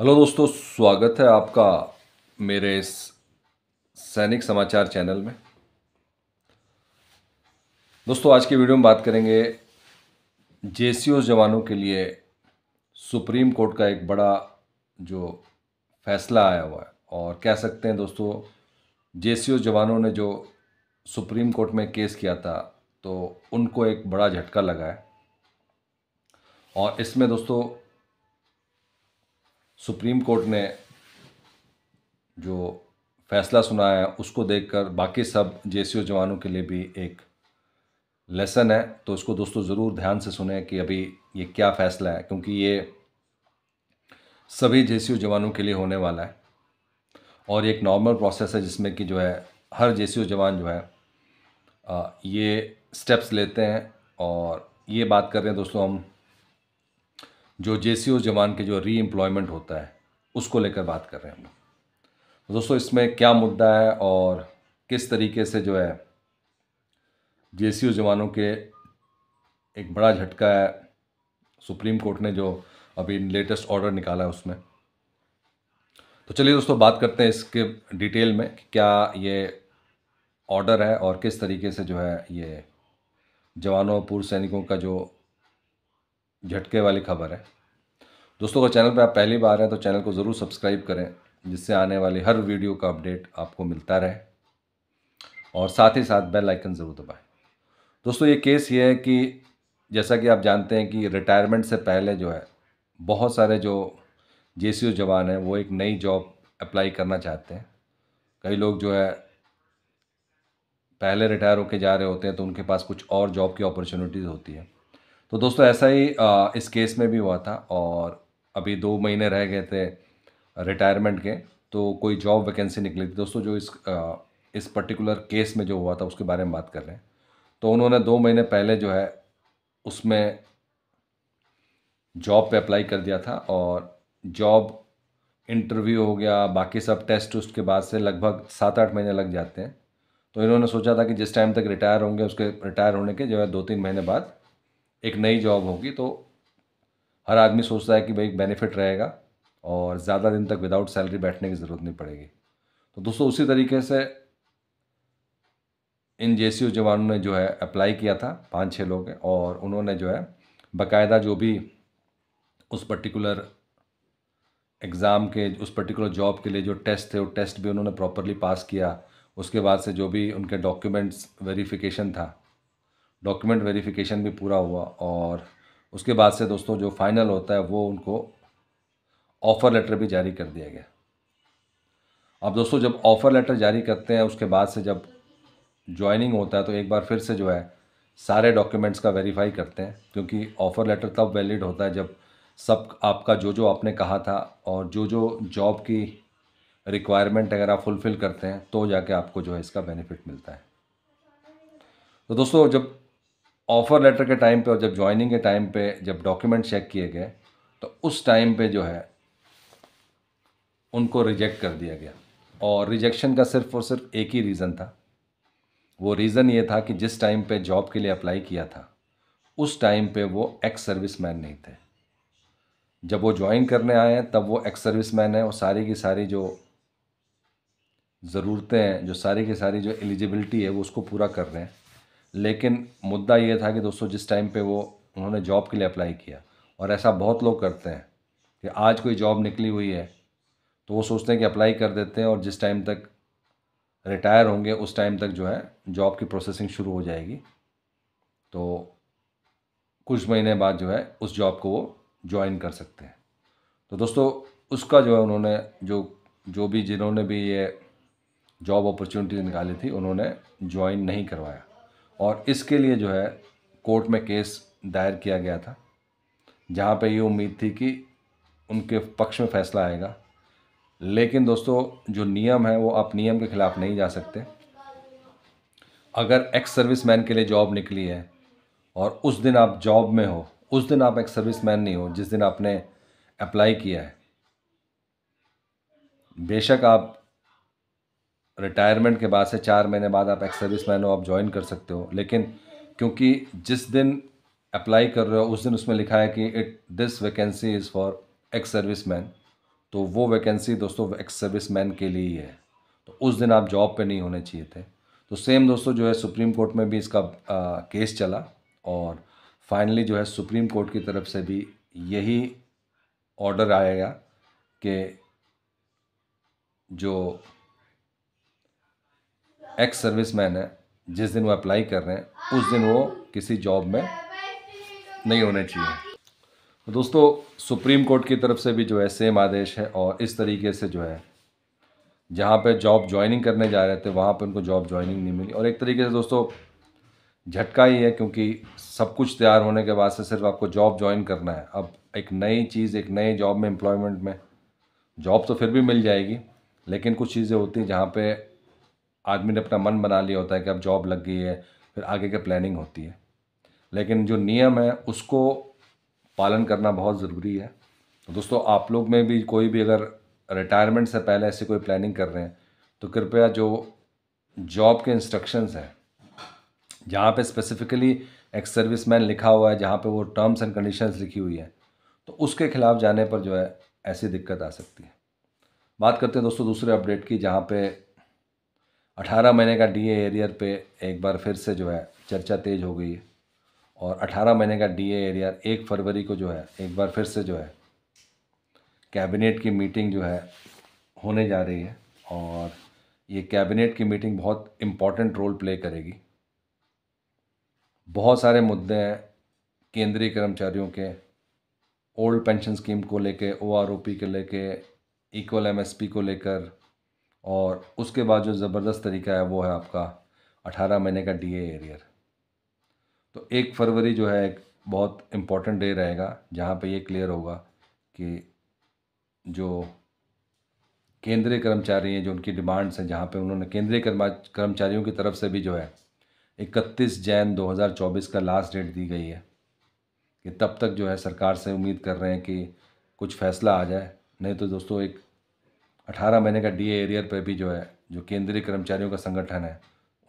hello दोस्तों स्वागत है आपका मेरे इस सैनिक समाचार चैनल में दोस्तों आज की वीडियो में बात करेंगे जे जवानों के लिए सुप्रीम कोर्ट का एक बड़ा जो फैसला आया हुआ है और कह सकते हैं दोस्तों जे जवानों ने जो सुप्रीम कोर्ट में केस किया था तो उनको एक बड़ा झटका लगा है और इसमें दोस्तों सुप्रीम कोर्ट ने जो फैसला सुनाया उसको देखकर बाकी सब जे जवानों के लिए भी एक लेसन है तो इसको दोस्तों ज़रूर ध्यान से सुने कि अभी ये क्या फ़ैसला है क्योंकि ये सभी जे जवानों के लिए होने वाला है और एक नॉर्मल प्रोसेस है जिसमें कि जो है हर जे जवान जो है आ, ये स्टेप्स लेते हैं और ये बात कर रहे हैं दोस्तों हम जो जे जवान के जो री एम्प्लॉयमेंट होता है उसको लेकर बात कर रहे हैं हम लोग तो दोस्तों इसमें क्या मुद्दा है और किस तरीके से जो है जे जवानों के एक बड़ा झटका है सुप्रीम कोर्ट ने जो अभी लेटेस्ट ऑर्डर निकाला है उसमें तो चलिए दोस्तों बात करते हैं इसके डिटेल में कि क्या ये ऑर्डर है और किस तरीके से जो है ये जवानों पूर्व सैनिकों का जो झटके वाली खबर है दोस्तों अगर चैनल पर आप पहली बार हैं तो चैनल को ज़रूर सब्सक्राइब करें जिससे आने वाली हर वीडियो का अपडेट आपको मिलता रहे और साथ ही साथ बेल आइकन ज़रूर दबाएं दोस्तों ये केस ये है कि जैसा कि आप जानते हैं कि रिटायरमेंट से पहले जो है बहुत सारे जो जे जवान हैं वो एक नई जॉब अप्लाई करना चाहते हैं कई लोग जो है पहले रिटायर होके जा रहे होते हैं तो उनके पास कुछ और जॉब की अपॉर्चुनिटीज़ होती है तो दोस्तों ऐसा ही आ, इस केस में भी हुआ था और अभी दो महीने रह गए थे रिटायरमेंट के तो कोई जॉब वैकेंसी निकली थी दोस्तों जो इस आ, इस पर्टिकुलर केस में जो हुआ था उसके बारे में बात कर रहे हैं तो उन्होंने दो महीने पहले जो है उसमें जॉब पे अप्लाई कर दिया था और जॉब इंटरव्यू हो गया बाकी सब टेस्ट उस्ट के बाद से लगभग सात आठ महीने लग जाते हैं तो इन्होंने सोचा था कि जिस टाइम तक रिटायर होंगे उसके रिटायर होने के जो है दो तीन महीने बाद एक नई जॉब होगी तो हर आदमी सोचता है कि भाई बेनिफिट रहेगा और ज़्यादा दिन तक विदाउट सैलरी बैठने की ज़रूरत नहीं पड़ेगी तो दोस्तों उसी तरीके से इन जे जवानों ने जो है अप्लाई किया था पाँच छः लोग और उन्होंने जो है बाकायदा जो भी उस पर्टिकुलर एग्ज़ाम के उस पर्टिकुलर जॉब के लिए जो टेस्ट थे वो टेस्ट भी उन्होंने प्रॉपरली पास किया उसके बाद से जो भी उनके डॉक्यूमेंट्स वेरिफिकेशन था डॉक्यूमेंट वेरिफिकेशन भी पूरा हुआ और उसके बाद से दोस्तों जो फाइनल होता है वो उनको ऑफ़र लेटर भी जारी कर दिया गया अब दोस्तों जब ऑफ़र लेटर जारी करते हैं उसके बाद से जब ज्वाइनिंग होता है तो एक बार फिर से जो है सारे डॉक्यूमेंट्स का वेरीफाई करते हैं क्योंकि ऑफ़र लेटर तब वैलिड होता है जब सब आपका जो जो आपने कहा था और जो जो जॉब की रिक्वायरमेंट अगर आप फुलफ़िल करते हैं तो जाके आपको जो है इसका बेनिफिट मिलता है तो दोस्तों जब ऑफ़र लेटर के टाइम पे और जब ज्वाइनिंग के टाइम पे जब डॉक्यूमेंट चेक किए गए तो उस टाइम पे जो है उनको रिजेक्ट कर दिया गया और रिजेक्शन का सिर्फ और सिर्फ एक ही रीज़न था वो रीज़न ये था कि जिस टाइम पे जॉब के लिए अप्लाई किया था उस टाइम पे वो एक्स सर्विस मैन नहीं थे जब वो ज्वाइन करने आए हैं तब वो एक्स सर्विस मैन है और सारी की सारी जो ज़रूरतें हैं जो सारी की सारी जो एलिजिबिलिटी है वो उसको पूरा कर रहे हैं लेकिन मुद्दा ये था कि दोस्तों जिस टाइम पे वो उन्होंने जॉब के लिए अप्लाई किया और ऐसा बहुत लोग करते हैं कि आज कोई जॉब निकली हुई है तो वो सोचते हैं कि अप्लाई कर देते हैं और जिस टाइम तक रिटायर होंगे उस टाइम तक जो है जॉब की प्रोसेसिंग शुरू हो जाएगी तो कुछ महीने बाद जो है उस जॉब को वो ज्वाइन कर सकते हैं तो दोस्तों उसका जो है उन्होंने जो जो भी जिन्होंने भी ये जॉब अपॉर्चुनिटीज़ निकाली थी उन्होंने ज्वाइन नहीं करवाया और इसके लिए जो है कोर्ट में केस दायर किया गया था जहाँ पे ये उम्मीद थी कि उनके पक्ष में फैसला आएगा लेकिन दोस्तों जो नियम है वो आप नियम के ख़िलाफ़ नहीं जा सकते अगर एक्स सर्विस मैन के लिए जॉब निकली है और उस दिन आप जॉब में हो उस दिन आप एक्स सर्विस मैन नहीं हो जिस दिन आपने अप्लाई किया है बेशक आप रिटायरमेंट के बाद से चार महीने बाद आप एक्स सर्विस मैन हो आप ज्वाइन कर सकते हो लेकिन क्योंकि जिस दिन अप्लाई कर रहे हो उस दिन उसमें लिखा है कि it this vacancy is for ex service man तो वो वैकेंसी दोस्तों एक्स सर्विस मैन के लिए ही है तो उस दिन आप जॉब पे नहीं होने चाहिए थे तो सेम दोस्तों जो है सुप्रीम कोर्ट में भी इसका आ, केस चला और फाइनली जो है सुप्रीम कोर्ट की तरफ से भी यही ऑर्डर आएगा कि जो एक्स सर्विस मैन है जिस दिन वो अप्लाई कर रहे हैं उस दिन वो किसी जॉब में नहीं होने चाहिए तो दोस्तों सुप्रीम कोर्ट की तरफ से भी जो है सेम आदेश है और इस तरीके से जो है जहाँ पे जॉब ज्वाइनिंग करने जा रहे थे वहाँ पे उनको जॉब ज्वाइनिंग नहीं मिली और एक तरीके से दोस्तों झटका ही है क्योंकि सब कुछ तैयार होने के बाद से सिर्फ आपको जॉब ज्वाइन करना है अब एक नई चीज़ एक नए जॉब में एम्प्लॉयमेंट में जॉब तो फिर भी मिल जाएगी लेकिन कुछ चीज़ें होती हैं जहाँ पर आदमी ने अपना मन बना लिया होता है कि अब जॉब लग गई है फिर आगे की प्लानिंग होती है लेकिन जो नियम है उसको पालन करना बहुत ज़रूरी है तो दोस्तों आप लोग में भी कोई भी अगर रिटायरमेंट से पहले ऐसी कोई प्लानिंग कर रहे हैं तो कृपया जो जॉब के इंस्ट्रक्शंस हैं जहाँ पे स्पेसिफिकली एक्स सर्विस मैन लिखा हुआ है जहाँ पे वो टर्म्स एंड कंडीशंस लिखी हुई है तो उसके खिलाफ जाने पर जो है ऐसी दिक्कत आ सकती है बात करते हैं दोस्तों दूसरे अपडेट की जहाँ पे अठारह महीने का डीए एरियर पे एक बार फिर से जो है चर्चा तेज हो गई है और अठारह महीने का डीए एरियर एक फरवरी को जो है एक बार फिर से जो है कैबिनेट की मीटिंग जो है होने जा रही है और ये कैबिनेट की मीटिंग बहुत इम्पॉर्टेंट रोल प्ले करेगी बहुत सारे मुद्दे हैं केंद्रीय कर्मचारियों के ओल्ड पेंशन स्कीम को लेके ओ आर ओ पी के लेके इक्वल एम एस पी को लेकर और उसके बाद जो ज़बरदस्त तरीका है वो है आपका अठारह महीने का डी एरियर तो एक फरवरी जो है एक बहुत इम्पॉर्टेंट डे रहेगा जहाँ पे ये क्लियर होगा कि जो केंद्रीय कर्मचारी हैं जो उनकी डिमांड्स हैं जहाँ पे उन्होंने केंद्रीय कर्मचारियों की तरफ से भी जो है 31 जैन 2024 का लास्ट डेट दी गई है कि तब तक जो है सरकार से उम्मीद कर रहे हैं कि कुछ फैसला आ जाए नहीं तो दोस्तों एक अठारह महीने का डीए एरियर पर भी जो है जो केंद्रीय कर्मचारियों का संगठन है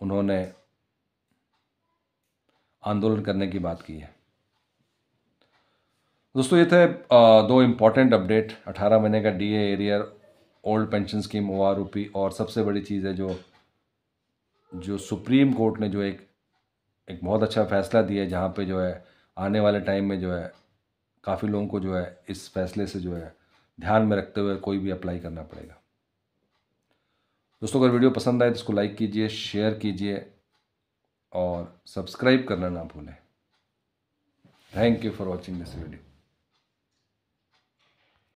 उन्होंने आंदोलन करने की बात की है दोस्तों ये थे दो इम्पॉर्टेंट अपडेट 18 महीने का DA arrear old pension scheme ओ और सबसे बड़ी चीज़ है जो जो सुप्रीम कोर्ट ने जो एक एक बहुत अच्छा फैसला दिया है जहाँ पे जो है आने वाले टाइम में जो है काफ़ी लोगों को जो है इस फैसले से जो है ध्यान में रखते हुए कोई भी अप्लाई करना पड़ेगा दोस्तों अगर वीडियो पसंद आए तो इसको लाइक कीजिए शेयर कीजिए और सब्सक्राइब करना ना भूलें thank you for watching this video